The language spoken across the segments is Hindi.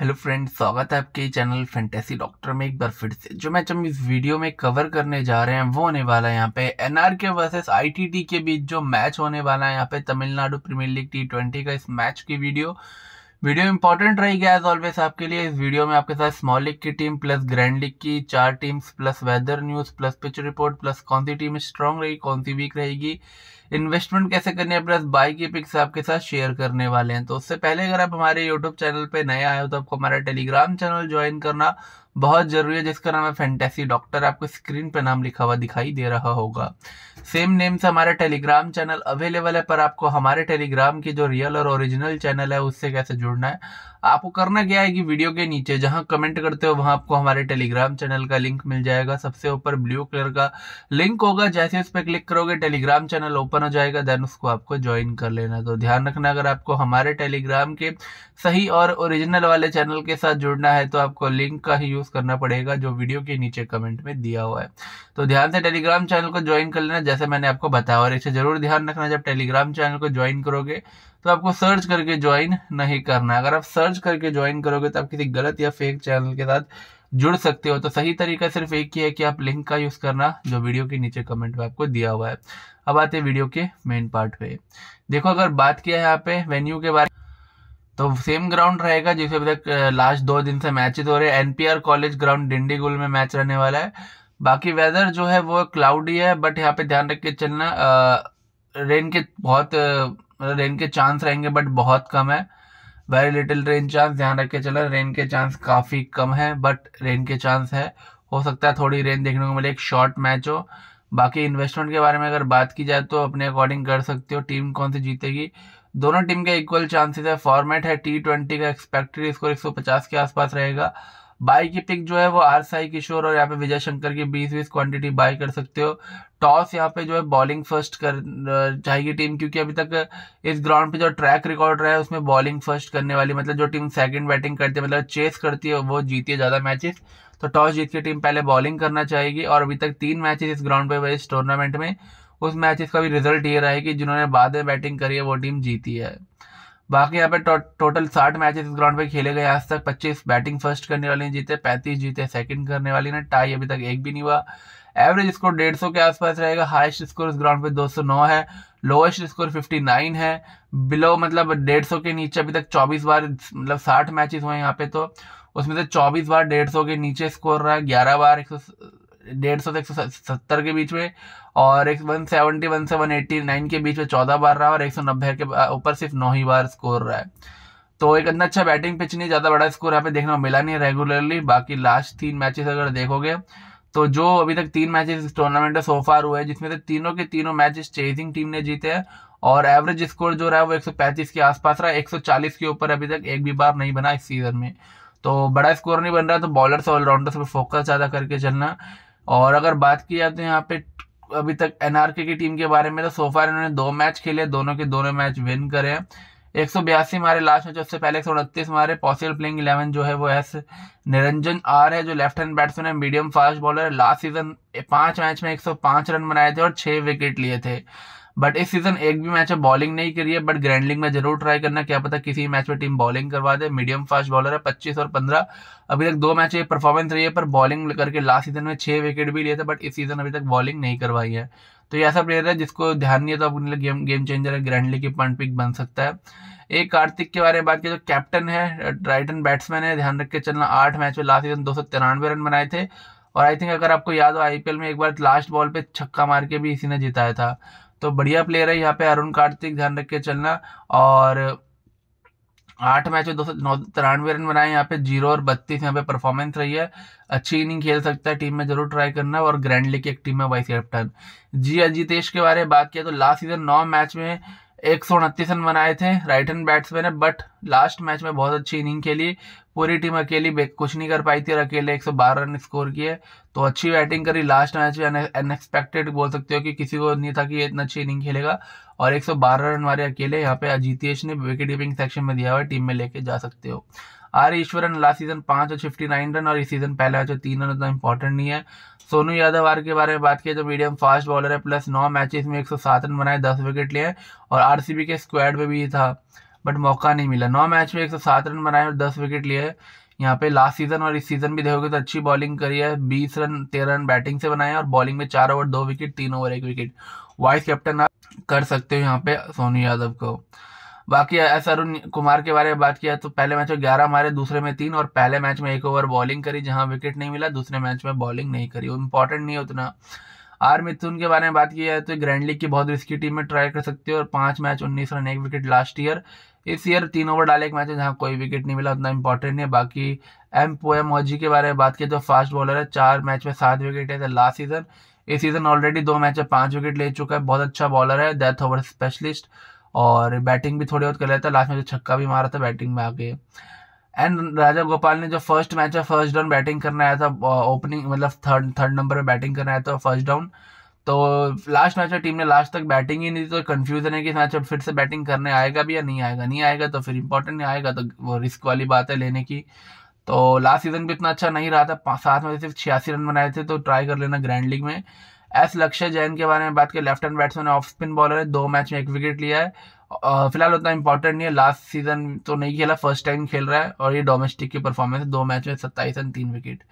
हेलो फ्रेंड स्वागत है आपके चैनल फेंटेसी डॉक्टर में एक बार फिर से जो मैच हम इस वीडियो में कवर करने जा रहे हैं वो होने वाला है यहाँ पे एनआरके वर्सेस आईटीटी के बीच जो मैच होने वाला है यहाँ पे Tamil Nadu premiere league T twenty का इस मैच की वीडियो वीडियो इंपॉर्टेंट रहेगी एज ऑलवेज आपके लिए इस वीडियो में आपके साथ स्मॉल लीग की टीम प्लस ग्रैंड लीग की चार teams plus weather news plus pitch report plus कौन सी टीम स्ट्रांग रहेगी कौन सी वीक रहेगी इन्वेस्टमेंट कैसे करनी है प्लस बाई की पिक्स आपके साथ शेयर करने वाले हैं तो उससे पहले अगर आप हमारे यूट्यूब चैनल पर नए आए हो तो आपको हमारा टेलीग्राम चैनल ज्वाइन करना बहुत ज़रूरी है जिसका नाम है फैंटेसी डॉक्टर आपको स्क्रीन पर नाम लिखा हुआ दिखाई दे रहा होगा सेम नेम से हमारा टेलीग्राम चैनल अवेलेबल है पर आपको हमारे टेलीग्राम की जो रियल और ओरिजिनल चैनल है उससे कैसे जुड़ना है आपको करना क्या है कि वीडियो के नीचे जहां कमेंट करते हो वहां आपको हमारे टेलीग्राम चैनल का लिंक मिल जाएगा सबसे ऊपर ब्लू कलर का लिंक होगा जैसे उस पर क्लिक करोगे टेलीग्राम चैनल ओपन हो जाएगा देन उसको आपको ज्वाइन कर लेना तो ध्यान रखना अगर आपको हमारे टेलीग्राम के सही और ओरिजिनल वाले चैनल के साथ जुड़ना है तो आपको लिंक का ही यूज करना पड़ेगा जो वीडियो के नीचे कमेंट में दिया हुआ है तो ध्यान से टेलीग्राम चैनल को ज्वाइन कर लेना जैसे मैंने आपको बताया और इसे जरूर ध्यान रखना जब टेलीग्राम चैनल को ज्वाइन करोगे तो आपको सर्च करके ज्वाइन नहीं करना है अगर आप सर्च करके ज्वाइन करोगे तो आप किसी गलत या फेक चैनल के साथ जुड़ सकते हो तो सही तरीका सिर्फ एक ही है कि आप लिंक का यूज़ करना जो वीडियो के नीचे कमेंट में आपको दिया हुआ है अब आते हैं वीडियो के मेन पार्ट पे देखो अगर बात किया है यहाँ पे वेन्यू के बारे तो सेम ग्राउंड रहेगा जिसे अभी तक लास्ट दो दिन से मैचेस तो हो रहे हैं एनपीआर कॉलेज ग्राउंड डिंडीगुल में मैच रहने वाला है बाकी वेदर जो है वो क्लाउडी है बट यहाँ पे ध्यान रख के चलना रेन के बहुत मतलब रेन के चांस रहेंगे बट बहुत कम है वेरी लिटिल रेन चांस ध्यान रख के चलो रेन के चांस काफ़ी कम है बट रेन के चांस है हो सकता है थोड़ी रेन देखने को मिले एक शॉर्ट मैच हो बाकी इन्वेस्टमेंट के बारे में अगर बात की जाए तो अपने अकॉर्डिंग कर सकते हो टीम कौन सी जीतेगी दोनों टीम के इक्वल चांसेस है फॉर्मेट है टी ट्वेंटी का एक्सपेक्टेड स्कोर 150 के आसपास रहेगा बाई की पिक जो है वो आर साई किशोर और यहाँ पे विजय शंकर की बीस बीस क्वांटिटी बाई कर सकते हो टॉस यहाँ पे जो है बॉलिंग फर्स्ट कर जाएगी टीम क्योंकि अभी तक इस ग्राउंड पे जो ट्रैक रिकॉर्ड रहा है उसमें बॉलिंग फर्स्ट करने वाली मतलब जो टीम सेकंड बैटिंग करती है मतलब चेस करती है वो जीती है ज़्यादा मैचेस तो टॉस जीत के टीम पहले बॉलिंग करना चाहेगी और अभी तक तीन मैचेस इस ग्राउंड पे हुए इस टूर्नामेंट में उस मैचेस का भी रिजल्ट ये रहा है कि जिन्होंने बाद में बैटिंग करी है वो टीम जीती है बाकी यहाँ पे टो, टोटल साठ मैचेस इस ग्राउंड पे खेले गए आज तक पच्चीस बैटिंग फर्स्ट करने वाले ने जीते पैंतीस जीते सेकंड करने वाले ने टाई अभी तक एक भी नहीं हुआ एवरेज स्कोर डेढ़ सौ के आसपास रहेगा हाईएस्ट स्कोर इस ग्राउंड पे दो सौ नौ है लोएस्ट स्कोर फिफ्टी नाइन है बिलो मतलब डेढ़ सौ के नीचे अभी तक चौबीस बार मतलब साठ मैचेस हुए यहाँ पे तो उसमें से चौबीस बार डेढ़ सौ के नीचे स्कोर रहा है ग्यारह बार एक सौ डेढ़ सौ से एक सौ सत्तर के बीच में और एक वन सेवेंटी वन से वन एट्टी नाइन के बीच में चौदह बार रहा और एक सौ नब्बे के ऊपर सिर्फ नौ ही बार स्कोर रहा है तो एक अंदर अच्छा बैटिंग पिच नहीं ज़्यादा बड़ा स्कोर यहाँ पे देखने को मिला नहीं रेगुलरली बाकी लास्ट तीन मैचेस अगर देखोगे तो जो अभी तक तीन मैचेस टूर्नामेंट में सोफार हुए हैं जिसमें से तीनों के तीनों मैचेस चेजिंग टीम ने जीते हैं और एवरेज स्कोर जो रहा है वो 135 के आसपास रहा 140 के ऊपर अभी तक एक भी बार नहीं बना इस सीजन में तो बड़ा स्कोर नहीं बन रहा तो बॉलर्स ऑलराउंडर्स पर फोकस ज़्यादा करके चलना और अगर बात की जाती तो है यहाँ पे अभी तक एनआरके की टीम के बारे में तो सोफार इन्होंने दो मैच खेले दोनों के दोनों मैच विन करे हैं एक सौ बयासी लास्ट मैच उससे पहले एक सौ उनतीस पॉसिबल प्लेइंग इलेवन जो है वो एस निरंजन आर है जो लेफ्ट हैंड बैट्समैन है मीडियम फास्ट बॉलर है लास्ट सीजन पांच मैच में एक सौ पांच रन बनाए थे और छह विकेट लिए थे बट इस सीजन एक भी मैच बॉलिंग नहीं करी है बट ग्रैंडलिंग में जरूर ट्राई करना क्या पता किसी मैच में टीम बॉलिंग करवा दे मीडियम फास्ट बॉलर है पच्चीस और पंद्रह अभी तक दो मैच परफॉर्मेंस रही है पर बॉलिंग करके लास्ट सीजन में छह विकेट भी लिए थे बट इस सीजन अभी तक बॉलिंग नहीं करवाई है तो ये ऐसा प्लेयर है जिसको ध्यान नहीं है तो अपने लिए गेम गेम चेंजर है ग्रैंड लीग की पॉइंट पिक बन सकता है एक कार्तिक के बारे में बात की जो कैप्टन है ट्राइटन बैट्समैन है ध्यान रख के चलना आठ मैच में लास्ट सीजन दो सौ तिरानवे रन बनाए थे और आई थिंक अगर आपको याद हो आईपीएल में एक बार लास्ट बॉल पे छक्का मार के भी इसी ने जिताया था तो बढ़िया प्लेयर है यहाँ पे अरुण कार्तिक ध्यान रख के चलना और आठ मैच में दो सौ नौ तिरानवे रन बनाए यहाँ पे जीरो और बत्तीस यहाँ पे परफॉर्मेंस रही है अच्छी इनिंग खेल सकता है टीम में जरूर ट्राई करना और ग्रैंड लीग की एक टीम है वाइस कैप्टन जी अजितेश के बारे में बात किया तो लास्ट सीजन नौ मैच में एक सौ उनतीस रन बनाए थे राइट हैंड बैट्समैन है बट लास्ट मैच में बहुत अच्छी इनिंग खेली पूरी टीम अकेली कुछ नहीं कर पाई थी और अकेले 112 रन स्कोर किए तो अच्छी बैटिंग करी लास्ट मैच में अनएक्सपेक्टेड बोल सकते हो कि किसी को नहीं था कि ये इतना अच्छी इनिंग खेलेगा और 112 रन हमारे अकेले यहाँ पे अजीतेश ने विकेट कीपिंग सेक्शन में दिया हुआ टीम में लेके जा सकते हो आर ईश्वरन लास्ट सीजन पाँच और फिफ्टी नाइन रन और इस सीजन पहले मैच तीन रन उतना इंपॉर्टेंट नहीं है सोनू यादव आर के बारे में बात की तो मीडियम फास्ट बॉलर है प्लस नौ मैचेस में सात रन बनाए दस विकेट लिए और आरसीबी के स्क्वाड में भी था बट मौका नहीं मिला नौ मैच में एक सौ सात रन बनाए और दस विकेट लिए यहाँ पे लास्ट सीजन और इस सीजन भी देखोगे तो अच्छी बॉलिंग करी है बीस रन तेरह रन बैटिंग से बनाए और बॉलिंग में चार ओवर दो विकेट तीन ओवर एक विकेट वाइस कैप्टन आप कर सकते हो यहाँ पे सोनू यादव को बाकी एस अरुण कुमार के बारे में बात किया तो पहले मैच में ग्यारह मारे दूसरे में तीन और पहले मैच में एक ओवर बॉलिंग करी जहाँ विकेट नहीं मिला दूसरे मैच में बॉलिंग नहीं करी वो इम्पोर्टेंट नहीं है उतना आर मिथुन के बारे में बात की जाए तो ग्रैंड लीग की बहुत रिस्की टीम में ट्राई कर सकती है और पांच मैच उन्नीस रन एक विकेट लास्ट ईयर इस ईयर तीन ओवर डाले एक मैच है जहाँ कोई विकेट नहीं मिला उतना इंपॉर्टेंट नहीं है बाकी एम पोएम ओजी के बारे में बात की तो फास्ट बॉलर है चार मैच में सात विकेट है लास्ट सीजन इस सीजन ऑलरेडी दो मैच में पांच विकेट ले चुका है बहुत अच्छा बॉलर है डेथ ओवर स्पेशलिस्ट और बैटिंग भी थोड़ी बहुत कर लेता है लास्ट में जो छक्का भी मारा था बैटिंग में आके एंड राजा गोपाल ने जो फर्स्ट मैच है फर्स्ट डाउन बैटिंग करने आया था ओपनिंग uh, मतलब थर्ड थर्ड नंबर पे बैटिंग करना आया था फर्स्ट डाउन तो लास्ट मैच में टीम ने लास्ट तक बैटिंग ही नहीं थी तो कन्फ्यूजन है कि मैच अब फिर से बैटिंग करने आएगा भी या नहीं आएगा नहीं आएगा तो फिर इंपॉर्टेंट नहीं आएगा तो वो रिस्क वाली बात है लेने की तो लास्ट सीजन भी इतना अच्छा नहीं रहा था सात में सिर्फ छियासी रन बनाए थे तो ट्राई कर लेना ग्रैंड लीग में एस लक्ष्य जैन के बारे में बात कर left hand batsman off spin bowler है दो मैच में एक विकेट लिया है फिलहाल उतना इंपॉर्टेंट नहीं है लास्ट सीजन तो नहीं खेला फर्स्ट टाइम खेल रहा है और ये डोमेस्टिक की परफॉर्मेंस दो मैच में सत्ताईस रन तीन विकेट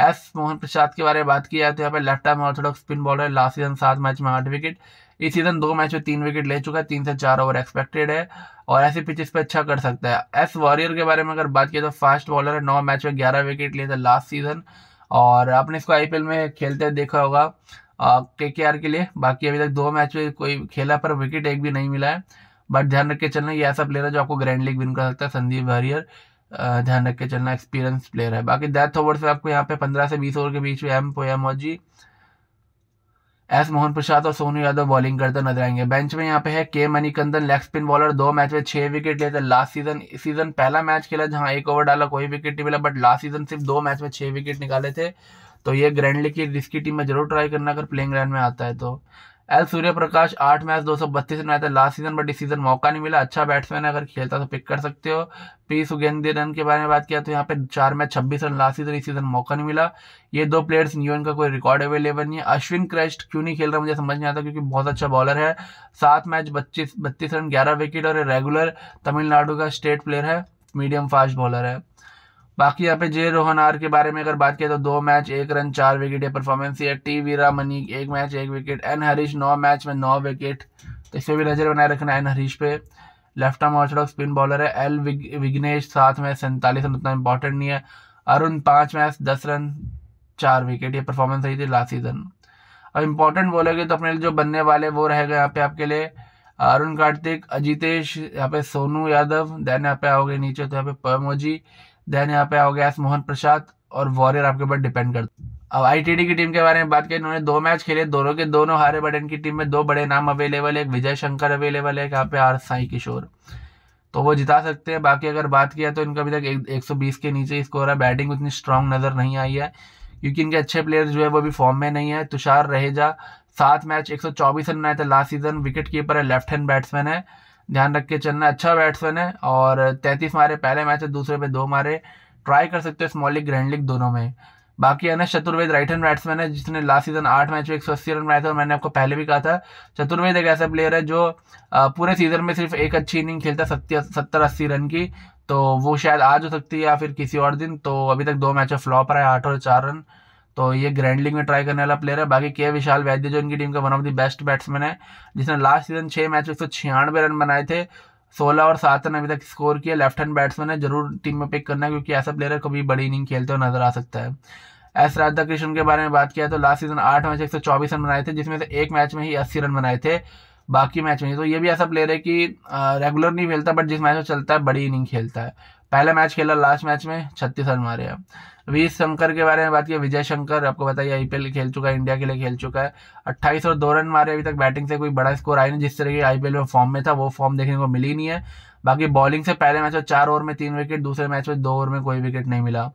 एस मोहन प्रसाद के बारे में बात की जाए तो यहाँ पर left arm orthodox spin bowler last season सात मैच में आठ विकेट इस सीजन दो मैच में तीन विकेट ले चुका है तीन से चार ओवर एक्सपेक्टेड है और ऐसे पिचेस पे अच्छा कर सकता है एस वॉरियर के बारे में अगर बात किया तो फास्ट बॉलर है नौ मैच में ग्यारह विकेट लिए थे लास्ट सीजन और आपने इसको आई में खेलते देखा होगा के के आर के लिए बाकी अभी तक दो मैच में कोई खेला पर विकेट एक भी नहीं मिला है बट ध्यान रख के चलना ये ऐसा प्लेयर है जो आपको ग्रैंड लीग विन कर सकता है संदीप हरियर ध्यान रख के चलना एक्सपीरियंस प्लेयर है बाकी डेथ ओवर से आपको यहाँ पे पंद्रह से बीस ओवर के बीच में एम पोयामोजी एस मोहन प्रसाद और सोनू यादव बॉलिंग करते नजर आएंगे बेंच में यहाँ पे है K Manikandan leg spin bowler दो मैच में छह विकेट लेते लास्ट सीजन सीजन पहला मैच खेला जहाँ एक ओवर डाला कोई विकेट नहीं मिला बट लास्ट सीजन सिर्फ दो मैच में छह विकेट निकाले थे तो ये ग्रैंड लीग की रिस्की टीम में जरूर ट्राई करना अगर प्लेइंग ग्राउंड में आता है तो एल सूर्य प्रकाश आठ मैच दो सौ बत्तीस रन आए थे लास्ट सीजन बट इस सीजन मौका नहीं मिला अच्छा बैट्समैन है अगर खेलता तो पिक कर सकते हो पी सुगेंद्र रन के बारे में बात किया तो यहाँ पे चार मैच छब्बीस रन लास्ट सीजन इस सीजन मौका नहीं मिला ये दो प्लेयर्स न्यून का कोई रिकॉर्ड अवेलेबल नहीं है अश्विन क्रेस्ट क्यों नहीं खेल रहा मुझे समझ नहीं आता क्योंकि बहुत अच्छा बॉलर है सात मैच बत्तीस बत्तीस रन ग्यारह विकेट और रेगुलर तमिलनाडु का स्टेट प्लेयर है मीडियम फास्ट बॉलर है बाकी यहाँ पे जे रोहन आर के बारे में अगर बात किया तो दो मैच एक रन चार विकेट है परफॉर्मेंस है टी वीरा मनी एक मैच एक विकेट एन हरीश नौ मैच में नौ विकेट तो इस पर भी नज़र बनाए रखना एन हरीश पे left arm orthodox spin bowler है एल विग, विग्नेश सात मैच सैंतालीस रन उतना इंपॉर्टेंट नहीं है अरुण पांच मैच दस रन चार विकेट ये परफॉर्मेंस रही थी लास्ट सीजन और इंपॉर्टेंट बोलेंगे तो अपने जो बनने वाले वो रहेगा यहाँ पे आपके लिए अरुण कार्तिक अजितेश यहाँ पे सोनू यादव देन यहाँ पे आओगे नीचे तो यहाँ पे पमोजी देन यहाँ पे हो गया एस मोहन प्रसाद और वॉरियर आपके ऊपर डिपेंड करते अब आईटीडी की टीम के बारे में बात करें इन्होंने दो मैच खेले दोनों के दोनों हारे बट इनकी टीम में दो बड़े नाम अवेलेबल है एक विजय शंकर अवेलेबल है यहाँ पे आर साई किशोर तो वो जिता सकते हैं बाकी अगर बात किया तो इनका अभी तक एक, एक सौ बीस के नीचे स्कोर है बैटिंग उतनी स्ट्रांग नज़र नहीं आई है क्योंकि इनके अच्छे प्लेयर जो है वो अभी फॉर्म में नहीं है तुषार रहेजा सात मैच एक सौ चौबीस रन आए थे लास्ट सीजन विकेट कीपर है लेफ्ट हैंड बैट्समैन है ध्यान रख के चलना अच्छा बैट्समैन है और तैंतीस मारे पहले मैच है दूसरे पे दो मारे ट्राई कर सकते हो स्मॉल लीग ग्रैंड लीग दोनों में बाकी ना चतुर्वेद राइट हैंड बैट्समैन है जिसने लास्ट सीजन आठ मैच में एक सौ अस्सी रन बनाया था और मैंने आपको पहले भी कहा था चतुर्वेद एक ऐसा प्लेयर है जो पूरे सीजन में सिर्फ एक अच्छी इनिंग खेलता है सत्तर अस्सी रन की तो वो शायद आज हो सकती है या फिर किसी और दिन तो अभी तक दो मैच फ्लॉप रहा है आठ और चार रन तो ये ग्रैंड लीग में ट्राई करने वाला प्लेयर है बाकी के विशाल वैद्य जो इनकी टीम का one of the best batsman है जिसने लास्ट सीजन छः मैच में एक सौ छियानवे रन बनाए थे सोलह और सात रन अभी तक स्कोर किया लेफ्ट हैंड बैट्समैन है जरूर टीम में पिक करना है क्योंकि ऐसा प्लेयर कभी बड़ी इनिंग खेलते हुए नजर आ सकता है एस कृष्ण के बारे में बात किया तो लास्ट सीजन आठ मैच एक सौ चौबीस रन बनाए थे जिसमें से एक मैच में ही अस्सी रन बनाए थे बाकी मैच में तो ये भी ऐसा प्लेयर है कि रेगुलर नहीं खेलता बट जिस मैच में चलता है बड़ी इनिंग खेलता है पहला मैच खेला लास्ट मैच में छत्तीस रन मारे हैं अभी शंकर के बारे में बात की विजय शंकर आपको बताइए आईपीएल खेल चुका है इंडिया के लिए खेल चुका है अट्ठाईस और दो रन मारे अभी तक बैटिंग से कोई बड़ा स्कोर आया नहीं जिस तरह की आईपीएल में फॉर्म में था वो फॉर्म देखने को मिली नहीं है बाकी बॉलिंग से पहले मैच में चार ओवर में तीन विकेट दूसरे मैच में दो ओवर में कोई विकेट नहीं मिला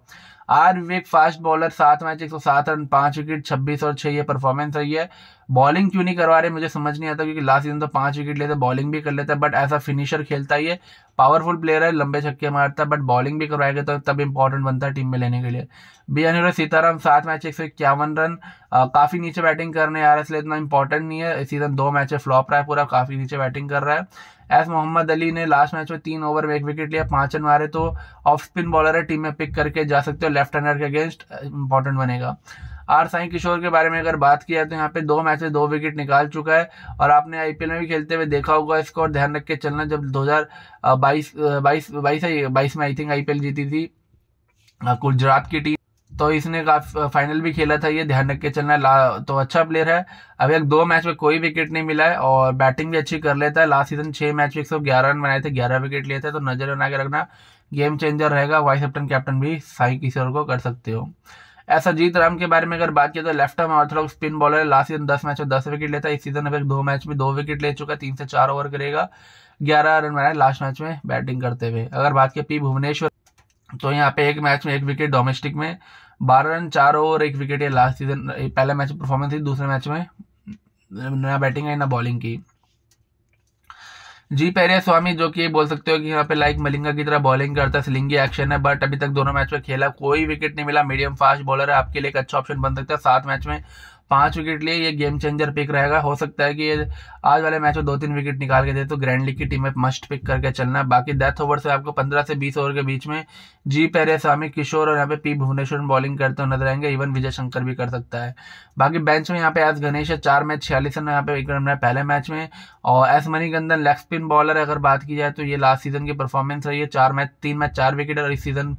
आर विवेक फास्ट बॉलर सात मैच एक सौ सात रन पांच विकेट छब्बीस और छह ये परफॉर्मेंस रही है बॉलिंग क्यों नहीं करवा रहे मुझे समझ नहीं आता क्योंकि लास्ट सीजन तो पांच विकेट लेते बॉलिंग भी कर लेते है बट ऐसा फिनिशर खेलता ही है पावरफुल प्लेयर है लंबे छक्के मारता है बट बॉलिंग भी करवाएगा तो तब इंपॉर्टेंट बनता है टीम में लेने के लिए बी अनुरा सीताराम सात मैच एक सौ इक्यावन रन काफ़ी नीचे बैटिंग करने आ रहा है इसलिए इतना इंपॉर्टेंट नहीं है सीजन दो मैच फ्लॉप रहा है पूरा काफ़ी नीचे बैटिंग कर रहा है एस मोहम्मद अली ने लास्ट मैच में तीन ओवर में एक विकेट लिया पांच रन मारे तो ऑफ स्पिन बॉलर है टीम में पिक करके जा सकते हो लेफ्ट हैंडर के अगेंस्ट इंपॉर्टेंट बनेगा आर साई किशोर के बारे में अगर बात किया तो यहाँ पे दो मैच में दो विकेट निकाल चुका है और आपने आईपीएल में भी खेलते हुए देखा होगा इसको और ध्यान रख के चलना जब 2022 22 22 बाईस में आई थिंक आईपीएल जीती थी गुजरात की टीम तो इसने फाइनल भी खेला था ये ध्यान रख के चलना है तो अच्छा प्लेयर है अभी तक दो मैच में कोई विकेट नहीं मिला है और बैटिंग भी अच्छी कर लेता है लास्ट सीजन छः मैच में एक सौ ग्यारह रन बनाए थे ग्यारह विकेट लिए थे तो नज़र बना के रखना गेम चेंजर रहेगा वाइस कैप्टन कैप्टन भी साई किशोर को कर सकते हो ऐसा जीत राम के बारे में अगर बात की तो left arm orthodox spin bowler है लास्ट सीजन दस मैच में दस विकेट लेता है इस सीजन अभी दो मैच में दो विकेट ले चुका है तीन से चार ओवर करेगा ग्यारह रन बनाए लास्ट मैच में बैटिंग करते हुए अगर बात की पी भुवनेश्वर तो यहाँ पे एक मैच में एक विकेट डोमेस्टिक में बारह रन चार ओवर एक विकेट ये लास्ट सीजन पहले मैच परफॉर्मेंस थी दूसरे मैच में ना बैटिंग आई ना बॉलिंग की जी पेरे स्वामी जो कि बोल सकते हो कि यहाँ पे लाइक मलिंगा की तरह बॉलिंग करता है स्लिंगी एक्शन है बट अभी तक दोनों मैच में खेला कोई विकेट नहीं मिला मीडियम फास्ट बॉलर है आपके लिए एक अच्छा ऑप्शन बन सकता है सात मैच में पांच विकेट लिए ये गेम चेंजर पिक रहेगा हो सकता है कि ये आज वाले मैच में दो तीन विकेट निकाल के दे तो ग्रैंड लीग की टीम में मस्ट पिक करके चलना है बाकी डेथ ओवर से आपको पंद्रह से बीस ओवर के बीच में जी पेरे स्वामी किशोर और यहाँ पे पी भुवनेश्वर बॉलिंग करते हुए नजर आएंगे इवन विजय शंकर भी कर सकता है बाकी बेंच में यहाँ पे एस गणेश है चार मैच छियालीस रन यहाँ पे एक रन है पहले मैच में और S Manikandan leg spin bowler अगर बात की जाए तो ये लास्ट सीजन की परफॉर्मेंस रही है चार मैच तीन मैच चार विकेट और इस सीजन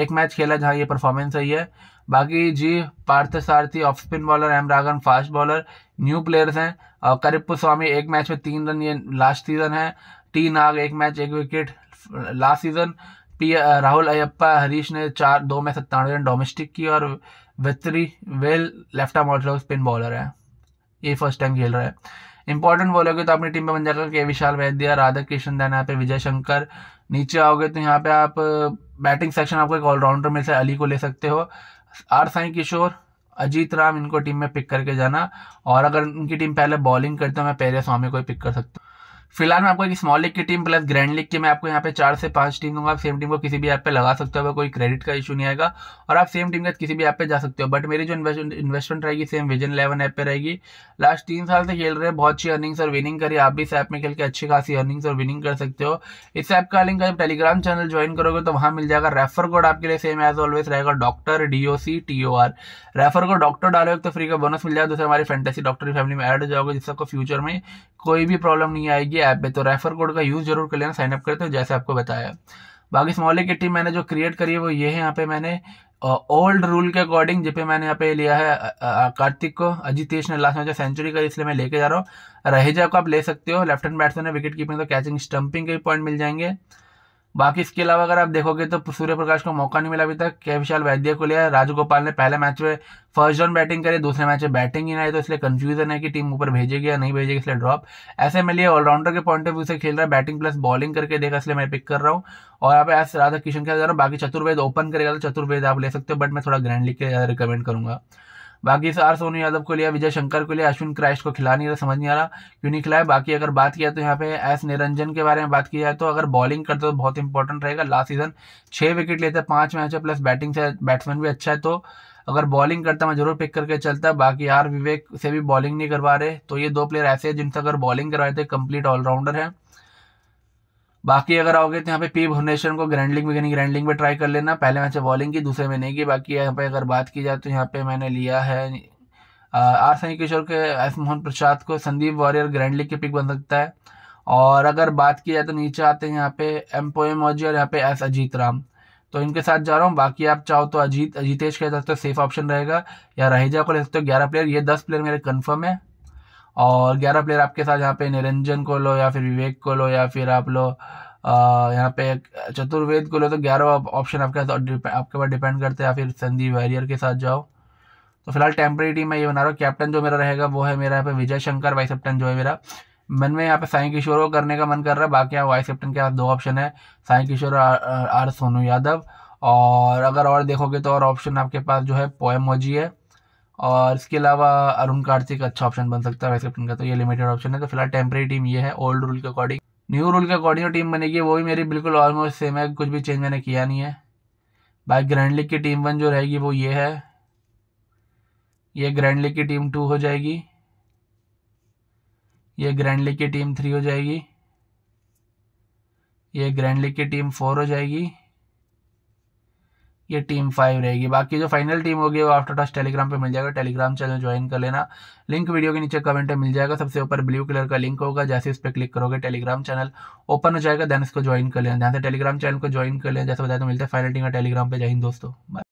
एक मैच खेला जहाँ ये परफॉर्मेंस सही है बाकी G Parthasarathy off spin bowler M Ragan fast bowler new players हैं और करिप्पू स्वामी एक मैच में तीन रन ये लास्ट सीजन है टी नाग एक मैच एक wicket last season P Rahul Ayyappa Harish ने चार दो में सत्तानवे रन डोमेस्टिक की और वित्री वेल लेफ्ट आर्म ऑल्टर स्पिन बॉलर है ये फर्स्ट टाइम खेल रहा है इंपॉर्टेंट बोलोगे तो अपनी टीम में बन जाएगा के विशाल वैद्य राधा कृष्ण दैन यहाँ पे विजय शंकर नीचे आओगे तो यहाँ पे आप बैटिंग सेक्शन आपको एक ऑलराउंडर में से अली को ले सकते हो आर साई किशोर अजीत राम इनको टीम में पिक करके जाना और अगर उनकी टीम पहले बॉलिंग करते हो मैं पहले स्वामी को ही पिक कर सकता हूँ फिलहाल मैं आपको एक स्मॉल लीग की टीम प्लस ग्रैंड लीग की मैं आपको यहाँ पे चार से पांच टीम दूंगा आप सेम टीम को किसी भी ऐप पे लगा सकते हो कोई क्रेडिट का इशू नहीं आएगा और आप सेम टीम के किसी भी ऐप पे जा सकते हो बट मेरी जो इन्वेस्टमेंट रहेगी सेम विजन इलेवन ऐप पे रहेगी लास्ट तीन साल से खेल रहे हैं बहुत अच्छी अर्निंग्स और विनिंग करी आप भी इस ऐप में खेल के अच्छी खासी अर्निंग्स और विनिंग कर सकते हो इस ऐप का लिंक जब टेलीग्राम चैनल ज्वाइन करोगे तो वहाँ मिल जाएगा रेफर कोड आपके लिए सेम एज ऑलवेज रहेगा doctor D O C T O R refer code doctor डालोगे तो फ्री का बोनस मिल जाएगा दूसरे हमारी फैंटेसी डॉक्टर की फैमिली में एड हो जाओगे जिससे आपको फ्यूचर में कोई भी प्रॉब्लम नहीं आएगी ऐप पे तो रेफर कोड का यूज़ जरूर कर लेना साइन अप करते हो जैसे आपको बताया बाकी स्मॉले की टीम मैंने जो क्रिएट करी है वो ये है यहाँ पे मैंने ओल्ड रूल के अकॉर्डिंग जिस पे मैंने यहाँ पे लिया है कार्तिक को अजितेश ने लास्ट में जो सेंचुरी करी इसलिए मैं लेके जा रहा हूँ रहेजा को आप ले सकते हो लेफ्ट हैंड बैट्समैन है विकेट कीपिंग तो कैचिंग स्टंपिंग के भी पॉइंट मिल जाएंगे बाकी इसके अलावा अगर आप देखोगे तो सूर्य प्रकाश को मौका नहीं मिला अभी तक के विशाल वैद्य को लिया राजगोपाल ने पहले मैच में फर्स्ट राउंड बैटिंग करी दूसरे मैच में बैटिंग ही नहीं तो इसलिए कंफ्यूजन है कि टीम ऊपर भेजेगी या नहीं भेजेगी इसलिए ड्रॉप ऐसे में लिए ऑलराउंडर के पॉइंट ऑफ व्यू से खेल रहा है बैटिंग प्लस बॉलिंग करके देखा इसलिए मैं पिक कर रहा हूँ और आप ऐसे राधा किशन का बाकी चतुर्वेद ओपन करेगा तो चतुर्वेद आप ले सकते हो बट मैं थोड़ा ग्रैंडली के रिकमेंड करूँगा बाकी सार सोनू यादव को लिया विजय शंकर को लिया अश्विन क्राइस्ट को खिला नहीं रहा समझ नहीं आ रहा क्यों नहीं खिलाया बाकी अगर बात किया तो यहाँ पे एस निरंजन के बारे में बात की जाए तो अगर बॉलिंग करते तो बहुत इंपॉर्टेंट रहेगा लास्ट सीजन छः विकेट लेते हैं पाँच मैच है प्लस बैटिंग से बैट्समैन भी अच्छा है तो अगर बॉलिंग करता मैं जरूर पिक करके चलता बाकी यार विवेक से भी बॉलिंग नहीं करवा रहे तो ये दो प्लेयर ऐसे हैं जिनसे अगर बॉलिंग करवाए थे कंप्लीट ऑलराउंडर हैं बाकी अगर आओगे तो यहाँ पे पी भुवनेश्वर को ग्रैंडलिंग में ग्रैंडलिंग में ट्राई कर लेना पहले मैच अच्छा बॉलिंग की दूसरे में नहीं की बाकी यहाँ पे अगर बात की जाए तो यहाँ पे मैंने लिया है आर सनी किशोर के एस मोहन प्रसाद को संदीप वॉरियर ग्रैंड लीग के पिक बन सकता है और अगर बात की जाए तो नीचे आते हैं यहाँ पे एम मौजी और यहाँ पे एस अजीत राम तो इनके साथ जा रहा हूँ बाकी आप चाहो तो अजीत अजीतेश कह सकते हो सेफ ऑप्शन रहेगा या रहेजा को ले सकते हो ग्यारह प्लेयर ये दस प्लेयर मेरे कन्फर्म है और ग्यारह प्लेयर आपके साथ यहाँ पे निरंजन को लो या फिर विवेक को लो या फिर आप लो यहाँ पे चतुर्वेद को लो तो ग्यारह ऑप्शन आपके साथ आपके पास डिपेंड करते हैं या फिर संदीप वैरियर के साथ जाओ तो फिलहाल टेम्प्रेरी टीम मैं ये बना रहा हूँ कैप्टन जो मेरा रहेगा वो है मेरा यहाँ पे विजय शंकर वाइस कैप्टन जो है मेरा मन में यहाँ पे साई किशोर को करने का मन कर रहा है बाकी यहाँ वाइस कैप्टन के पास दो ऑप्शन है साई किशोर आर सोनू यादव और अगर और देखोगे तो और ऑप्शन आपके पास जो है पोएमोजी है और इसके अलावा अरुण कार्तिक अच्छा ऑप्शन बन सकता है वाइस कैप्टन का तो ये लिमिटेड ऑप्शन है तो फिलहाल टेम्प्रेरी टीम ये है ओल्ड रूल के अकॉर्डिंग न्यू रूल के अकॉर्डिंग टीम बनेगी वो भी मेरी बिल्कुल ऑलमोस्ट सेम है कुछ भी चेंज मैंने किया नहीं है बाकी ग्रैंड लीग की टीम वन जो रहेगी वो ये है ये ग्रैंड लीग की टीम टू हो जाएगी ये ग्रैंड लीग की टीम थ्री हो जाएगी ये ग्रैंड लीग की टीम फोर हो जाएगी ये टीम फाइव रहेगी बाकी जो फाइनल टीम होगी वो आफ्टर टच टेलीग्राम पे मिल जाएगा टेलीग्राम चैनल ज्वाइन कर लेना लिंक वीडियो के नीचे कमेंट में मिल जाएगा सबसे ऊपर ब्लू कलर का लिंक होगा जैसे इस पर क्लिक करोगे टेलीग्राम चैनल ओपन हो जाएगा दैन इसको ज्वाइन कर लेना ध्यान से टेलीग्राम चैनल को ज्वाइन कर लेना जैसे बताया तो मिलता है फाइनल टीम का टेलीग्राम पर जाइन दोस्तों